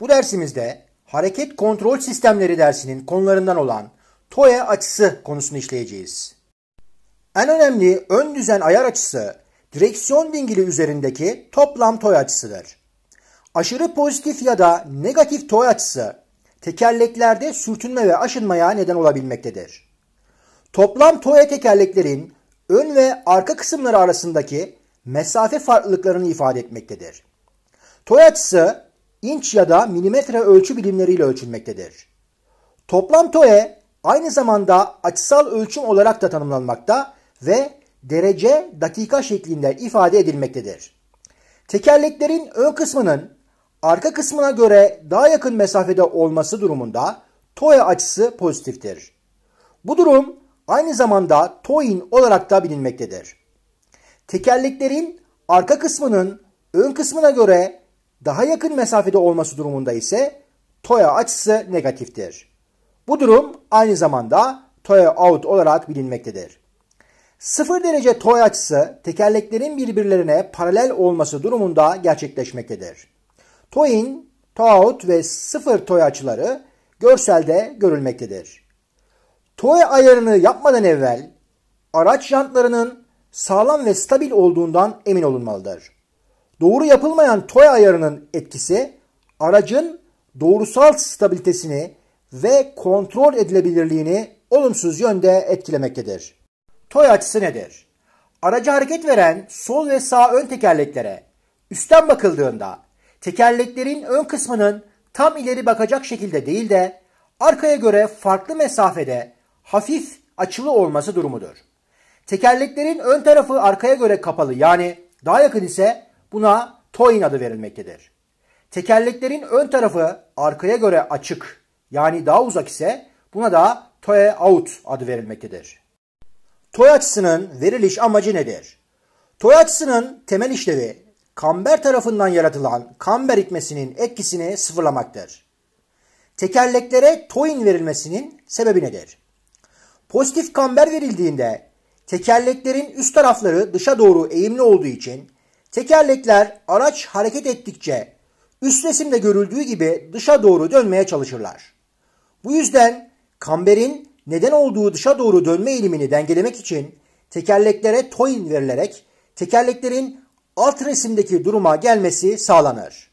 Bu dersimizde hareket kontrol sistemleri dersinin konularından olan TOE açısı konusunu işleyeceğiz. En önemli ön düzen ayar açısı direksiyon dingili üzerindeki toplam TOE açısıdır. Aşırı pozitif ya da negatif TOE açısı tekerleklerde sürtünme ve aşınmaya neden olabilmektedir. Toplam TOE tekerleklerin ön ve arka kısımları arasındaki mesafe farklılıklarını ifade etmektedir. Toy açısı inç ya da milimetre ölçü bilimleriyle ölçülmektedir. Toplam TOE aynı zamanda açısal ölçüm olarak da tanımlanmakta ve derece dakika şeklinde ifade edilmektedir. Tekerleklerin ön kısmının arka kısmına göre daha yakın mesafede olması durumunda TOE açısı pozitiftir. Bu durum aynı zamanda TOIN e olarak da bilinmektedir. Tekerleklerin arka kısmının ön kısmına göre daha yakın mesafede olması durumunda ise toya açısı negatiftir. Bu durum aynı zamanda toya out olarak bilinmektedir. 0 derece toy açısı tekerleklerin birbirlerine paralel olması durumunda gerçekleşmektedir. Toyin, toyout ve 0 toy açıları görselde görülmektedir. Toy ayarını yapmadan evvel araç jantlarının sağlam ve stabil olduğundan emin olunmalıdır. Doğru yapılmayan toy ayarının etkisi aracın doğrusal stabilitesini ve kontrol edilebilirliğini olumsuz yönde etkilemektedir. Toy açısı nedir? Aracı hareket veren sol ve sağ ön tekerleklere üstten bakıldığında tekerleklerin ön kısmının tam ileri bakacak şekilde değil de arkaya göre farklı mesafede hafif açılı olması durumudur. Tekerleklerin ön tarafı arkaya göre kapalı yani daha yakın ise Buna toin adı verilmektedir. Tekerleklerin ön tarafı arkaya göre açık yani daha uzak ise buna da toe out adı verilmektedir. Toy açısının veriliş amacı nedir? Toy açısının temel işlevi kamber tarafından yaratılan kamber itmesinin etkisini sıfırlamaktır. Tekerleklere toin verilmesinin sebebi nedir? Pozitif kamber verildiğinde tekerleklerin üst tarafları dışa doğru eğimli olduğu için Tekerlekler araç hareket ettikçe üst resimde görüldüğü gibi dışa doğru dönmeye çalışırlar. Bu yüzden kamberin neden olduğu dışa doğru dönme eğilimini dengelemek için tekerleklere toin verilerek tekerleklerin alt resimdeki duruma gelmesi sağlanır.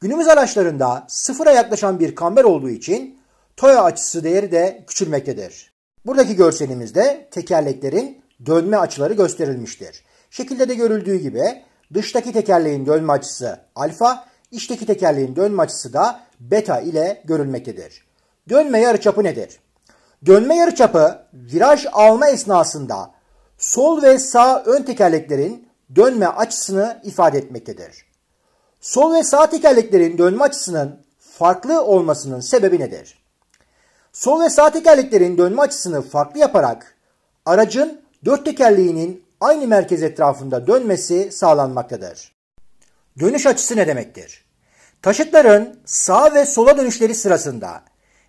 Günümüz araçlarında sıfıra yaklaşan bir kamber olduğu için toya açısı değeri de küçülmektedir. Buradaki görselimizde tekerleklerin dönme açıları gösterilmiştir. Şekilde de görüldüğü gibi Dıştaki tekerleğin dönme açısı alfa, içteki tekerleğin dönme açısı da beta ile görülmektedir. Dönme yarıçapı nedir? Dönme yarıçapı viraj alma esnasında sol ve sağ ön tekerleklerin dönme açısını ifade etmektedir. Sol ve sağ tekerleklerin dönme açısının farklı olmasının sebebi nedir? Sol ve sağ tekerleklerin dönme açısını farklı yaparak aracın dört tekerleğinin aynı merkez etrafında dönmesi sağlanmaktadır. Dönüş açısı ne demektir? Taşıtların sağa ve sola dönüşleri sırasında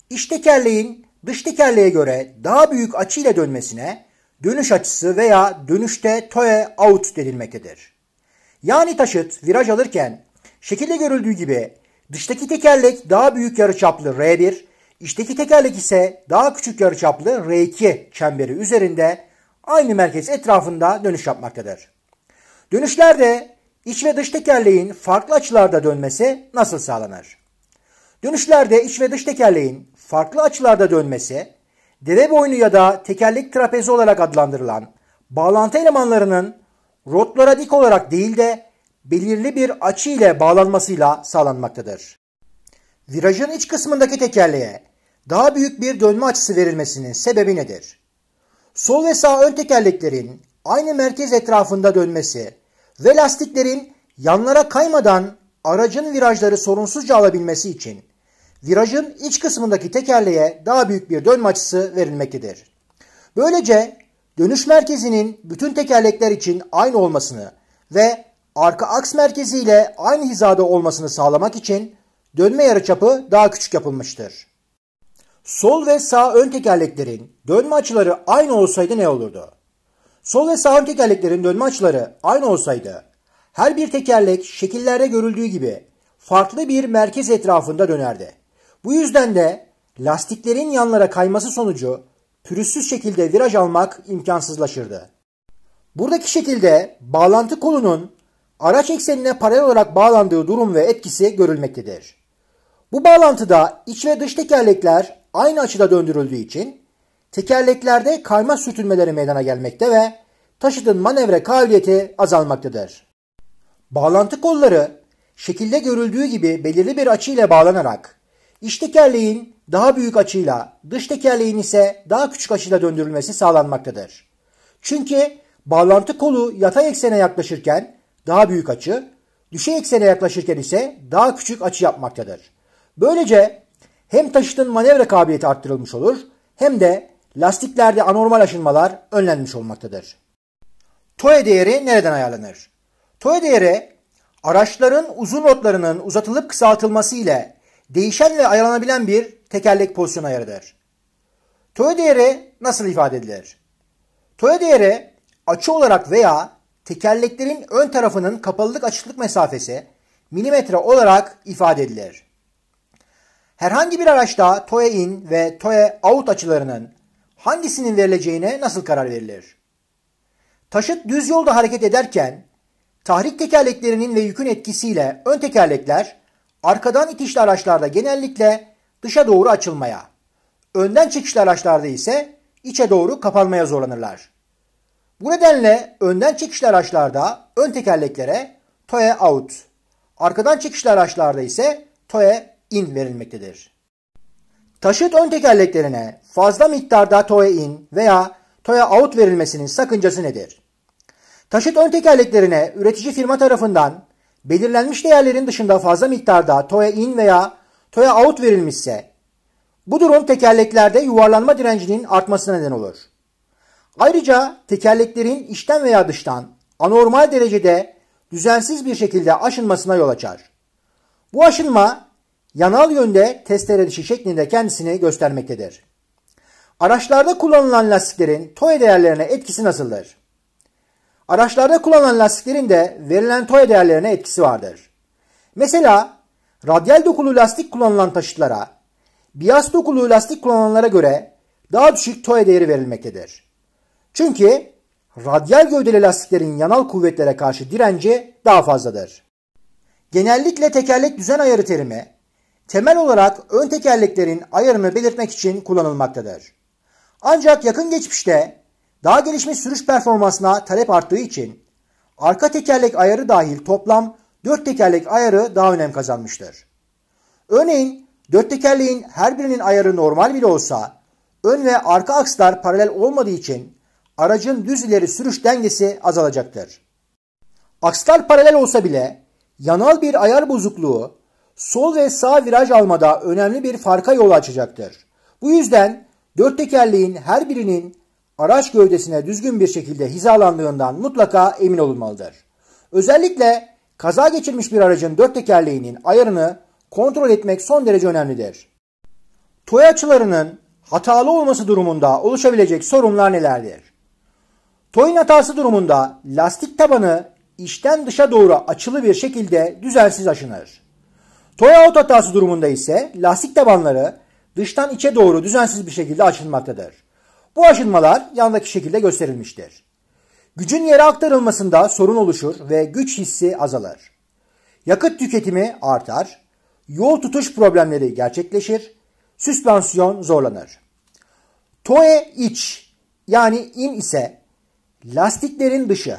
iç tekerleğin dış tekerleğe göre daha büyük açıyla dönmesine dönüş açısı veya dönüşte toe out denilmektedir. Yani taşıt viraj alırken şekilde görüldüğü gibi dıştaki tekerlek daha büyük yarıçaplı R1, içteki tekerlek ise daha küçük yarıçaplı R2 çemberi üzerinde aynı merkez etrafında dönüş yapmaktadır. Dönüşlerde iç ve dış tekerleğin farklı açılarda dönmesi nasıl sağlanır? Dönüşlerde iç ve dış tekerleğin farklı açılarda dönmesi, dere boynu ya da tekerlek trapezi olarak adlandırılan bağlantı elemanlarının rotlara dik olarak değil de belirli bir açı ile bağlanmasıyla sağlanmaktadır. Virajın iç kısmındaki tekerleğe daha büyük bir dönme açısı verilmesinin sebebi nedir? sol ve sağ ön tekerleklerin aynı merkez etrafında dönmesi ve lastiklerin yanlara kaymadan aracın virajları sorunsuzca alabilmesi için virajın iç kısmındaki tekerleğe daha büyük bir dönme açısı verilmektedir. Böylece dönüş merkezinin bütün tekerlekler için aynı olmasını ve arka aks merkezi ile aynı hizada olmasını sağlamak için dönme yarıçapı daha küçük yapılmıştır. Sol ve sağ ön tekerleklerin dönme açıları aynı olsaydı ne olurdu? Sol ve sağ ön tekerleklerin dönme açıları aynı olsaydı her bir tekerlek şekillerde görüldüğü gibi farklı bir merkez etrafında dönerdi. Bu yüzden de lastiklerin yanlara kayması sonucu pürüzsüz şekilde viraj almak imkansızlaşırdı. Buradaki şekilde bağlantı kolunun araç eksenine paralel olarak bağlandığı durum ve etkisi görülmektedir. Bu bağlantıda iç ve dış tekerlekler aynı açıda döndürüldüğü için tekerleklerde kayma sürtünmeleri meydana gelmekte ve taşıtın manevra kabiliyeti azalmaktadır. Bağlantı kolları şekilde görüldüğü gibi belirli bir açıyla bağlanarak iç tekerleğin daha büyük açıyla dış tekerleğin ise daha küçük açıyla döndürülmesi sağlanmaktadır. Çünkü bağlantı kolu yatay eksene yaklaşırken daha büyük açı, düşey eksene yaklaşırken ise daha küçük açı yapmaktadır. Böylece hem taşıtın manevra kabiliyeti arttırılmış olur hem de lastiklerde anormal aşınmalar önlenmiş olmaktadır. TOE değeri nereden ayarlanır? TOE değeri araçların uzun rotlarının uzatılıp kısaltılması ile değişen ve ayarlanabilen bir tekerlek pozisyon ayarıdır. TOE değeri nasıl ifade edilir? TOE değeri açı olarak veya tekerleklerin ön tarafının kapalılık açıklık mesafesi milimetre olarak ifade edilir. Herhangi bir araçta TOE in ve TOE out açılarının hangisinin verileceğine nasıl karar verilir? Taşıt düz yolda hareket ederken tahrik tekerleklerinin ve yükün etkisiyle ön tekerlekler arkadan itişli araçlarda genellikle dışa doğru açılmaya, önden çıkışlı araçlarda ise içe doğru kapanmaya zorlanırlar. Bu nedenle önden çıkışlı araçlarda ön tekerleklere toe out, arkadan çıkışlı araçlarda ise toe in verilmektedir. Taşıt ön tekerleklerine fazla miktarda toya in veya toya out verilmesinin sakıncası nedir? Taşıt ön tekerleklerine üretici firma tarafından belirlenmiş değerlerin dışında fazla miktarda toya in veya toya out verilmişse bu durum tekerleklerde yuvarlanma direncinin artmasına neden olur. Ayrıca tekerleklerin içten veya dıştan anormal derecede düzensiz bir şekilde aşınmasına yol açar. Bu aşınma yanal yönde testere dişi şeklinde kendisini göstermektedir. Araçlarda kullanılan lastiklerin TOE değerlerine etkisi nasıldır? Araçlarda kullanılan lastiklerin de verilen TOE değerlerine etkisi vardır. Mesela radyal dokulu lastik kullanılan taşıtlara, bias dokulu lastik kullananlara göre daha düşük TOE değeri verilmektedir. Çünkü radyal gövdeli lastiklerin yanal kuvvetlere karşı direnci daha fazladır. Genellikle tekerlek düzen ayarı terimi temel olarak ön tekerleklerin ayarını belirtmek için kullanılmaktadır. Ancak yakın geçmişte daha gelişmiş sürüş performansına talep arttığı için arka tekerlek ayarı dahil toplam 4 tekerlek ayarı daha önem kazanmıştır. Örneğin 4 tekerleğin her birinin ayarı normal bile olsa ön ve arka akslar paralel olmadığı için aracın düz ileri sürüş dengesi azalacaktır. Akslar paralel olsa bile yanal bir ayar bozukluğu sol ve sağ viraj almada önemli bir farka yol açacaktır. Bu yüzden dört tekerleğin her birinin araç gövdesine düzgün bir şekilde hizalandığından mutlaka emin olunmalıdır. Özellikle kaza geçirmiş bir aracın dört tekerleğinin ayarını kontrol etmek son derece önemlidir. Toy açılarının hatalı olması durumunda oluşabilecek sorunlar nelerdir? Toy'un hatası durumunda lastik tabanı içten dışa doğru açılı bir şekilde düzensiz aşınır. Toy-out hatası durumunda ise lastik tabanları dıştan içe doğru düzensiz bir şekilde açılmaktadır. Bu aşınmalar yandaki şekilde gösterilmiştir. Gücün yere aktarılmasında sorun oluşur ve güç hissi azalır. Yakıt tüketimi artar, yol tutuş problemleri gerçekleşir, süspansiyon zorlanır. Toe iç yani in ise lastiklerin dışı.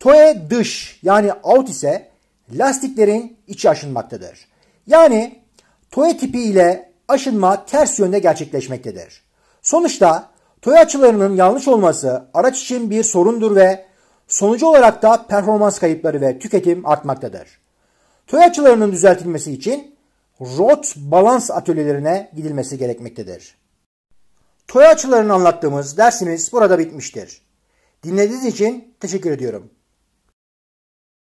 Toe dış yani out ise lastiklerin içi aşınmaktadır. Yani TOE tipi ile aşınma ters yönde gerçekleşmektedir. Sonuçta TOE açılarının yanlış olması araç için bir sorundur ve sonucu olarak da performans kayıpları ve tüketim artmaktadır. TOE açılarının düzeltilmesi için rot balans atölyelerine gidilmesi gerekmektedir. TOE açılarını anlattığımız dersimiz burada bitmiştir. Dinlediğiniz için teşekkür ediyorum.